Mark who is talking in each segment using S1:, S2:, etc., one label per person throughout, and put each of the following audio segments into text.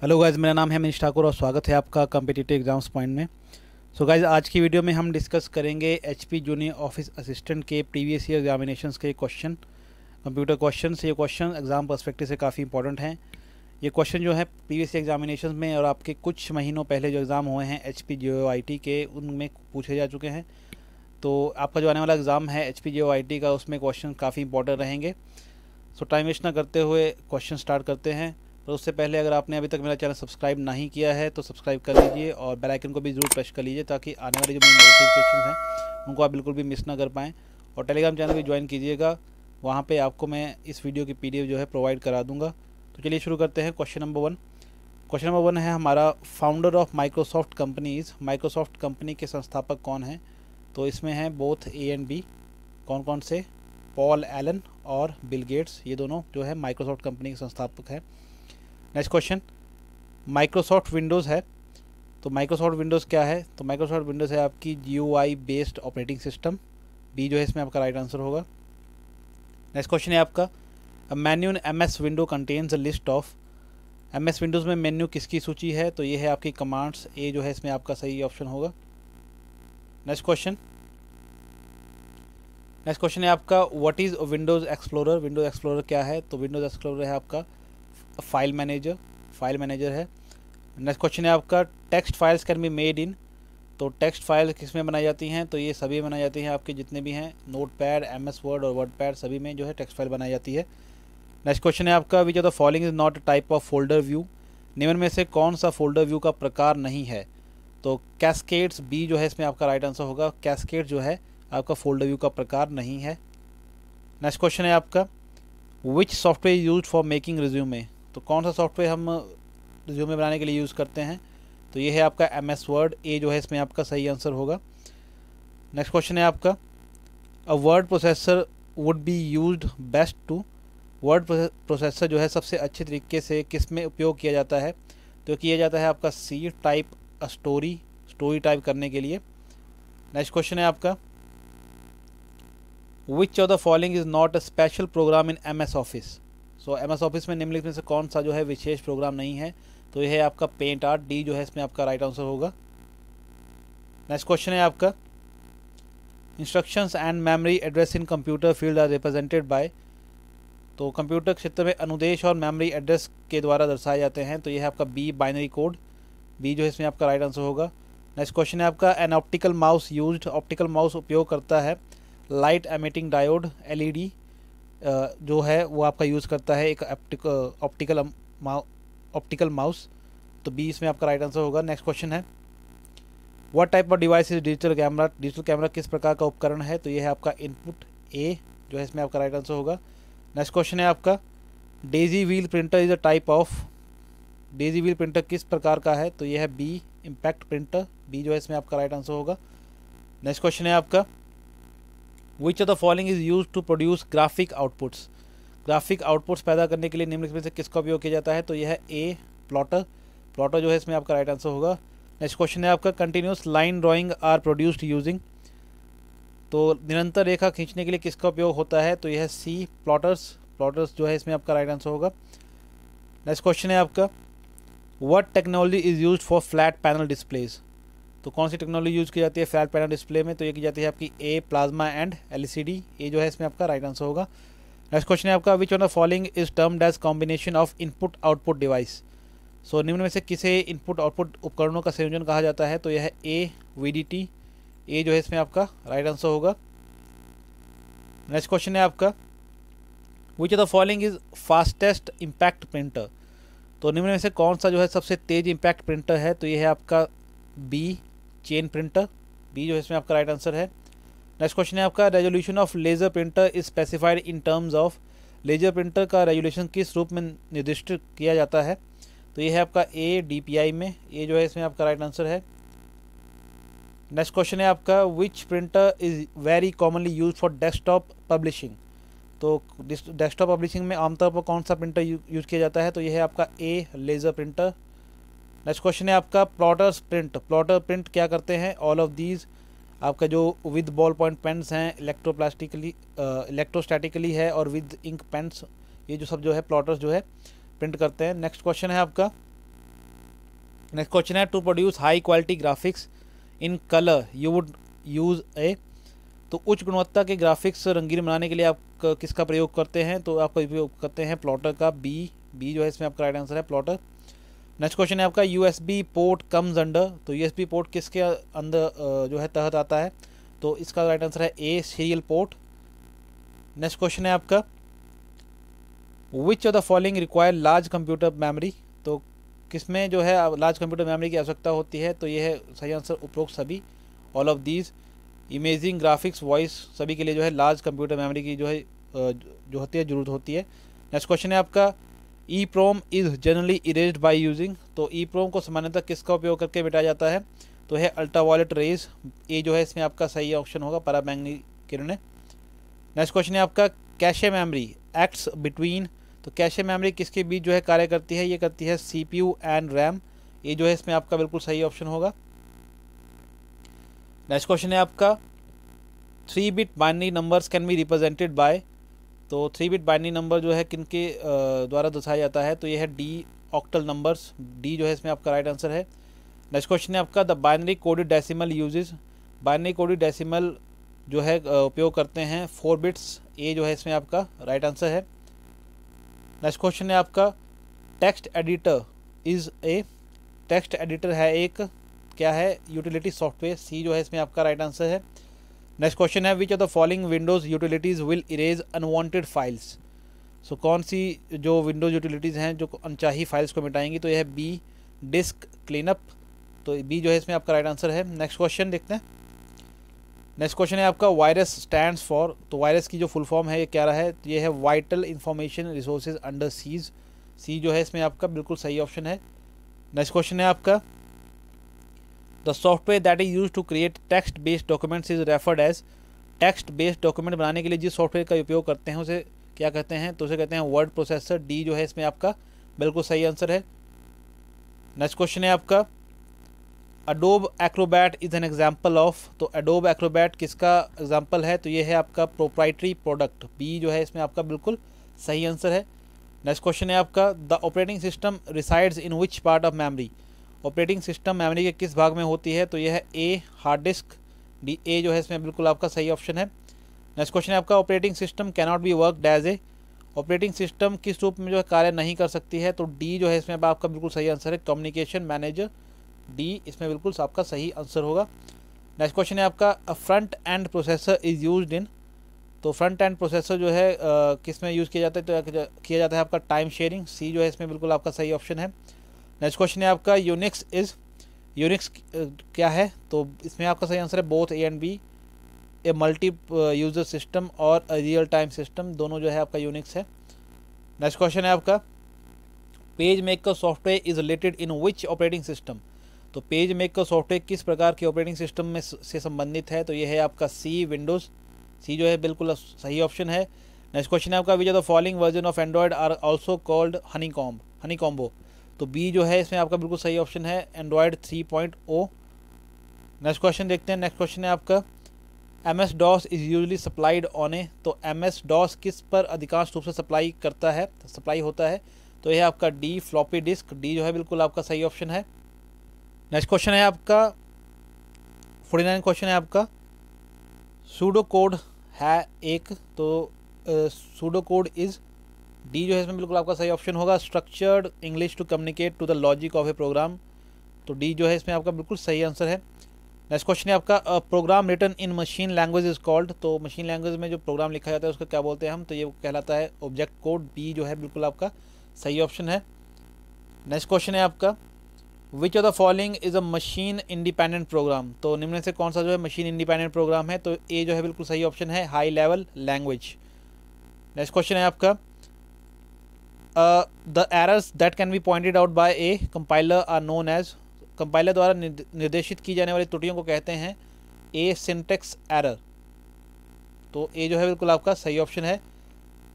S1: hello guys मेरा नाम है मनीष ठाकुर और स्वागत है आपका कम्पिटिटिव एग्जाम्स पॉइंट में सो so गाइज आज की वीडियो में हम डिस्कस करेंगे H P junior office assistant के प्रीवियस ईयर एग्जामिनेशन के क्वेश्चन कंप्यूटर क्वेश्चन ये क्वेश्चन एग्ज़ाम परस्पेक्टिव से काफ़ी इंपॉर्टेंट हैं ये क्वेश्चन जो है प्रीवियस एग्जामिनेशन में और आपके कुछ महीनों पहले जो एग्ज़ाम हुए हैं एच पी के उनमें पूछे जा चुके हैं तो आपका जो आने वाला एग्ज़ाम है एच पी का उसमें क्वेश्चन काफ़ी इंपॉर्टेंट रहेंगे सो टाइम वेस्ट ना करते हुए क्वेश्चन स्टार्ट करते हैं और तो उससे पहले अगर आपने अभी तक मेरा चैनल सब्सक्राइब नहीं किया है तो सब्सक्राइब कर लीजिए और बेल आइकन को भी ज़रूर प्रेस कर लीजिए ताकि आने वाले जो मेरे नोटिफिकेशन हैं उनको आप बिल्कुल भी मिस ना कर पाएँ और टेलीग्राम चैनल भी ज्वाइन कीजिएगा वहाँ पर आपको मैं इस वीडियो की पी जो है प्रोवाइड करा दूँगा तो चलिए शुरू करते हैं question number one question number one है हमारा founder of Microsoft companies Microsoft company के संस्थापक कौन हैं तो इसमें हैं बोथ ए एंड बी कौन कौन से पॉल एलन और बिल गेट्स ये दोनों जो है माइक्रोसॉफ्ट कंपनी के संस्थापक हैं नेक्स्ट क्वेश्चन माइक्रोसॉफ्ट विंडोज़ है तो माइक्रोसॉफ्ट विंडोज़ क्या है तो माइक्रोसॉफ्ट विंडोज़ है आपकी G based operating system B जो है इसमें आपका राइट आंसर होगा नेक्स्ट क्वेश्चन है आपका menu in M S window contains a list of M S Windows में मेन्यू किसकी सूची है तो ये है आपकी कमांड्स ए जो है इसमें आपका सही ऑप्शन होगा नेक्स्ट क्वेश्चन नेक्स्ट क्वेश्चन है आपका what is Windows Explorer Windows Explorer क्या है तो विंडोज़ एक्सप्लोरर है आपका फाइल मैनेजर फाइल मैनेजर है नेक्स्ट क्वेश्चन है आपका text files can be made in तो टेक्स्ट फाइल किस में बनाई जाती हैं तो ये सभी बनाई जाती हैं आपके जितने भी हैं Notepad M S Word और वर्ड पैड सभी में जो है टेक्स्ट फाइल बनाई जाती है नेक्स्ट क्वेश्चन है आपका which of the following is not a type of folder view निम्न में से कौन सा फोल्डर व्यू का प्रकार नहीं है तो कैस्केट्स बी जो है इसमें आपका राइट आंसर होगा कैसकेट जो है आपका फोल्डर व्यू का प्रकार नहीं है नेक्स्ट क्वेश्चन है आपका which software use for making resume तो कौन सा सॉफ्टवेयर हम रिज्यूमे बनाने के लिए यूज़ करते हैं तो ये है आपका एम एस वर्ड ए जो है इसमें आपका सही आंसर होगा नेक्स्ट क्वेश्चन है आपका a word processor would be use best to word processor जो है सबसे अच्छे तरीके से किस में उपयोग किया जाता है तो किया जाता है आपका C type a story story type करने के लिए नेक्स्ट क्वेश्चन है आपका which of the following is not a special program in M S Office so M S Office में निम्नलिखित में से कौन सा जो है विशेष प्रोग्राम नहीं है तो यह है आपका पेंट आर्ट डी जो है इसमें आपका राइट आंसर होगा नेक्स्ट क्वेश्चन है आपका instructions and memory address in computer field are represented by तो कंप्यूटर क्षेत्र में अनुदेश और मेमोरी एड्रेस के द्वारा दर्शाए जाते हैं तो यह है आपका बी बाइनरी कोड बी जो है इसमें आपका राइट आंसर होगा नेक्स्ट क्वेश्चन है आपका an optical mouse use optical mouse उपयोग करता है लाइट एमिटिंग डायोड एलईडी जो है वो आपका यूज़ करता है एक ऑप्टिकल ऑप्टिकल माउस तो बी इसमें आपका राइट आंसर होगा नेक्स्ट क्वेश्चन है what type of device is digital camera digital camera किस प्रकार का उपकरण है तो ये है आपका इनपुट ए जो है इसमें आपका राइट आंसर होगा नेक्स्ट क्वेश्चन है आपका daisy wheel printer is a type of daisy wheel printer किस प्रकार का है तो यह है बी इम्पैक्ट प्रिंटर बी जो है इसमें आपका राइट आंसर होगा नेक्स्ट क्वेश्चन है आपका which of the following is use to produce graphic outputs graphic outputs पैदा करने के लिए निम्नलिखित में से किसका उपयोग किया जाता है तो यह है ए प्लॉटर प्लॉटर जो है इसमें आपका राइट आंसर होगा नेक्स्ट क्वेश्चन है आपका continuous line drawing are produced using तो निरंतर रेखा खींचने के लिए किसका उपयोग होता है तो यह है सी प्लॉटर्स प्लॉटर्स जो है इसमें आपका राइट आंसर होगा नेक्स्ट क्वेश्चन है आपका what technology is use for flat panel displays तो कौन सी टेक्नोलॉजी यूज़ की जाती है फ्लैट पैनल डिस्प्ले में तो ये की जाती है आपकी ए प्लाज्मा एंड एल ये जो है इसमें आपका राइट आंसर होगा नेक्स्ट क्वेश्चन है आपका which on the following is term as combination of input output device so निम्न में से किसे इनपुट आउटपुट उपकरणों का संयोजन कहा जाता है तो यह है ए वी ए जो है इसमें आपका राइट आंसर होगा नेक्स्ट क्वेश्चन है आपका which of the following is fastest impact printer तो निम्न में से कौन सा जो है सबसे तेज इम्पैक्ट प्रिंटर है तो यह है आपका बी चेन प्रिंटर बी जो है इसमें आपका राइट आंसर है नेक्स्ट क्वेश्चन है आपका resolution of laser printer is specified in terms of laser printer का रेजोल्यूशन किस रूप में निर्दिष्ट किया जाता है तो ये है आपका ए डी में ए जो है इसमें आपका राइट आंसर है नेक्स्ट क्वेश्चन है आपका which printer is very commonly use for desktop publishing तो डेस्कटॉप पब्लिशिंग में आमतौर पर कौन सा प्रिंटर यूज किया जाता है तो यह है आपका A laser printer next question है आपका प्लॉटर प्रिंट प्लॉटर प्रिंट क्या करते हैं ऑल ऑफ दीज आपका जो विद बॉल पॉइंट पेन्स हैं इलेक्ट्रोप्लास्टिकली इलेक्ट्रोस्टैटिकली है और विद इंक पेन्स ये जो सब जो है प्लॉटर्स जो है प्रिंट करते हैं नेक्स्ट क्वेश्चन है आपका नेक्स्ट क्वेश्चन है to produce high quality graphics in colour you would use a तो उच्च गुणवत्ता के ग्राफिक्स रंगीन बनाने के लिए आप किसका प्रयोग करते हैं तो आपका उपयोग करते हैं प्लॉटर का बी बी जो है इसमें आपका राइट आंसर है प्लॉटर नेक्स्ट क्वेश्चन है आपका यू पोर्ट कम्स अंडर तो यू पोर्ट किसके अंदर जो है तहत आता है तो इसका राइट आंसर है A serial port next question है आपका which of the following require large computer memory तो किसमें जो है लार्ज कंप्यूटर मेमोरी की आवश्यकता होती है तो यह है सही आंसर उपरोक्त सभी all of these imaging graphics voice सभी के लिए जो है लार्ज कंप्यूटर मेमोरी की जो है जो होती है ज़रूरत होती है नेक्स्ट क्वेश्चन है आपका EPROM is generally erase by using तो ई प्रोम को सामान्यतः किसका उपयोग करके मिटाया जाता है तो है अल्ट्रावायलेट रेज ये जो है इसमें आपका सही ऑप्शन होगा पराबैंगनी किरण नेक्स्ट क्वेश्चन है आपका कैशे मेमोरी एक्ट्स बिटवीन तो कैशे मेमोरी किसके बीच जो है कार्य करती है ये करती है C P U and RAM ये जो है इसमें आपका बिल्कुल सही ऑप्शन होगा नेक्स्ट क्वेश्चन है आपका three bit binary numbers can be represented by तो थ्री बिट बाइनरी नंबर जो है किन के द्वारा दर्शाया जाता है तो यह है डी ऑक्टल नंबर्स डी जो है इसमें आपका राइट आंसर है नेक्स्ट क्वेश्चन है आपका the binary coded decimal uses binary coded decimal जो है उपयोग करते हैं फोर बिट्स ए जो है इसमें आपका राइट आंसर है नेक्स्ट क्वेश्चन है आपका text editor is a text editor है एक क्या है यूटिलिटी सॉफ्टवेयर सी जो है इसमें आपका राइट आंसर है नेक्स्ट क्वेश्चन है which are the following Windows utilities will erase unwanted files so कौन सी जो विंडोज़ यूटिलिटीज़ हैं जो अनचाही फाइल्स को मिटाएंगी तो यह है बी डिस्क क्लीनअप तो बी जो है इसमें आपका राइट आंसर है नेक्स्ट क्वेश्चन देखते हैं नेक्स्ट क्वेश्चन है आपका वायरस स्टैंड फॉर तो वायरस की जो फुल फॉर्म है ये क्या रहा है तो ये है vital information resources under siege C जो है इसमें आपका बिल्कुल सही ऑप्शन है नेक्स्ट क्वेश्चन है आपका the software that is use to create text based documents is referred as text based document बनाने के लिए जिस सॉफ्टवेयर का उपयोग करते हैं उसे क्या कहते हैं तो उसे कहते हैं वर्ड प्रोसेसर डी जो है इसमें आपका बिल्कुल सही आंसर है नेक्स्ट क्वेश्चन है आपका Adobe Acrobat is an example of तो अडोब एक्रोबैट किसका एग्जाम्पल है तो ये है आपका प्रोप्राइटरी प्रोडक्ट बी जो है इसमें आपका बिल्कुल सही आंसर है नेक्स्ट क्वेश्चन है आपका the operating system resides in which part of memory operating system memory के किस भाग में होती है तो यह है A hard disk D A जो है इसमें बिल्कुल आपका सही ऑप्शन है नेक्स्ट क्वेश्चन है आपका operating system cannot be work as a operating system किस रूप में जो है कार्य नहीं कर सकती है तो डी जो है इसमें आपका बिल्कुल सही आंसर है कम्युनिकेशन मैनेजर डी इसमें बिल्कुल आपका सही आंसर होगा नेक्स्ट क्वेश्चन है आपका front end processor is use in तो फ्रंट एंड प्रोसेसर जो है किस में यूज़ किया जाता है तो किया जाता है आपका टाइम शेयरिंग सी जो है इसमें बिल्कुल आपका सही ऑप्शन है नेक्स्ट क्वेश्चन है आपका यूनिक्स इज यूनिक्स क्या है तो इसमें आपका सही आंसर है both A and B A multi user system और रियल टाइम सिस्टम दोनों जो है आपका यूनिक्स है नेक्स्ट क्वेश्चन है आपका PageMaker software is related in which operating system तो पेज मेकर सॉफ्टवेयर किस प्रकार के ऑपरेटिंग सिस्टम में से संबंधित है तो ये है आपका सी विंडोज़ सी जो है बिल्कुल सही ऑप्शन है नेक्स्ट क्वेश्चन है आपका which are the following version of Android are also called honeycomb honeycomb तो बी जो है इसमें आपका बिल्कुल सही ऑप्शन है Android three point O next question देखते हैं नेक्स्ट क्वेश्चन है आपका M S DOS is usually supplied on a तो एम एस डॉस किस पर अधिकांश रूप से सप्लाई करता है सप्लाई होता है तो यह आपका डी फ्लॉपी डिस्क डी जो है बिल्कुल आपका सही ऑप्शन है नेक्स्ट क्वेश्चन है आपका फोर्टी नाइन क्वेश्चन है आपका सूडो कोड है एक तो सूडो कोड इज़ डी जो है इसमें बिल्कुल आपका सही ऑप्शन होगा structured English to communicate to the logic of a program तो डी जो है इसमें आपका बिल्कुल सही आंसर है नेक्स्ट क्वेश्चन है आपका program return in machine language is called तो मशीन लैंग्वेज में जो प्रोग्राम लिखा जाता है उसका क्या बोलते हैं हम तो ये कहलाता है ऑब्जेक्ट कोड बी जो है बिल्कुल आपका सही ऑप्शन है नेक्स्ट क्वेश्चन है आपका which of the following is a machine independent program तो निम्न से कौन सा जो है मशीन इंडिपेंडेंट प्रोग्राम है तो ए जो है बिल्कुल सही ऑप्शन है high level language next question है आपका the uh, the errors that can be pointed out by a compiler are known as compiler द्वारा निर्देशित की जाने वाली त्रुटियों को कहते हैं ए सिंटेक्स एरर तो ए जो है बिल्कुल आपका सही ऑप्शन है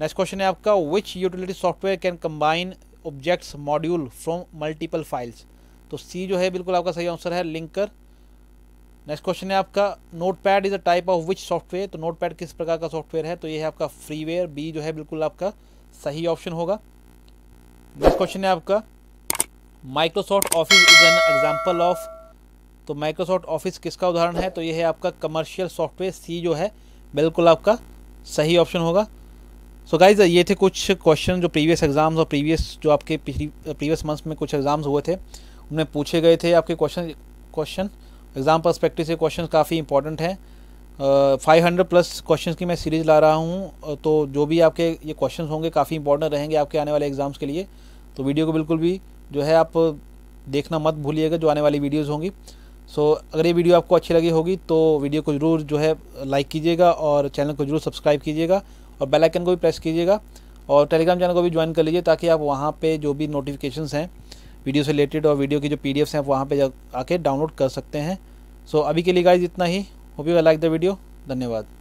S1: नेक्स्ट क्वेश्चन है आपका which utility software can combine objects module from multiple files तो सी जो है बिल्कुल आपका सही आंसर है लिंकर नेक्स्ट क्वेश्चन है आपका Notepad is a type of which software तो नोट पैड किस प्रकार का सॉफ्टवेयर है तो ये है आपका फ्रीवेयर बी जो है बिल्कुल आपका सही ऑप्शन होगा नेक्स्ट क्वेश्चन है आपका Microsoft Office is an example of तो माइक्रोसॉफ्ट ऑफिस किसका उदाहरण है तो ये है आपका कमर्शियल सॉफ्टवेयर सी जो है बिल्कुल आपका सही ऑप्शन होगा सो so गाइज ये थे कुछ क्वेश्चन जो प्रीवियस एग्ज़ाम्स और प्रीवियस जो आपके पिछली प्रीवियस मंथ्स में कुछ एग्ज़ाम्स हुए थे उनमें पूछे गए थे आपके क्वेश्चन क्वेश्चन एग्ज़ाम परस्पेक्टिव से क्वेश्चन काफ़ी इंपॉर्टेंट हैं फाइव हंड्रेड प्लस क्वेश्चन की मैं सीरीज़ ला रहा हूँ तो जो भी आपके ये क्वेश्चन होंगे काफ़ी इंपॉर्टेंट रहेंगे आपके आने वाले एग्ज़ाम्स के लिए तो वीडियो को बिल्कुल भी जो है आप देखना मत भूलिएगा जो आने वाली वीडियोज़ होंगी सो so, अगर ये वीडियो आपको अच्छी लगी होगी तो वीडियो को ज़रूर जो है लाइक कीजिएगा और चैनल को ज़रूर सब्सक्राइब कीजिएगा और बेल आइकन को भी प्रेस कीजिएगा और टेलीग्राम चैनल को भी ज्वाइन कर लीजिए ताकि आप वहाँ पे जो भी नोटिफिकेशंस हैं वीडियो से रिलेटेड और वीडियो की जो पीडीएफ्स हैं आप वहाँ पर आके डाउनलोड कर सकते हैं सो so, अभी के लिए गाइज इतना ही hope you like the video धन्यवाद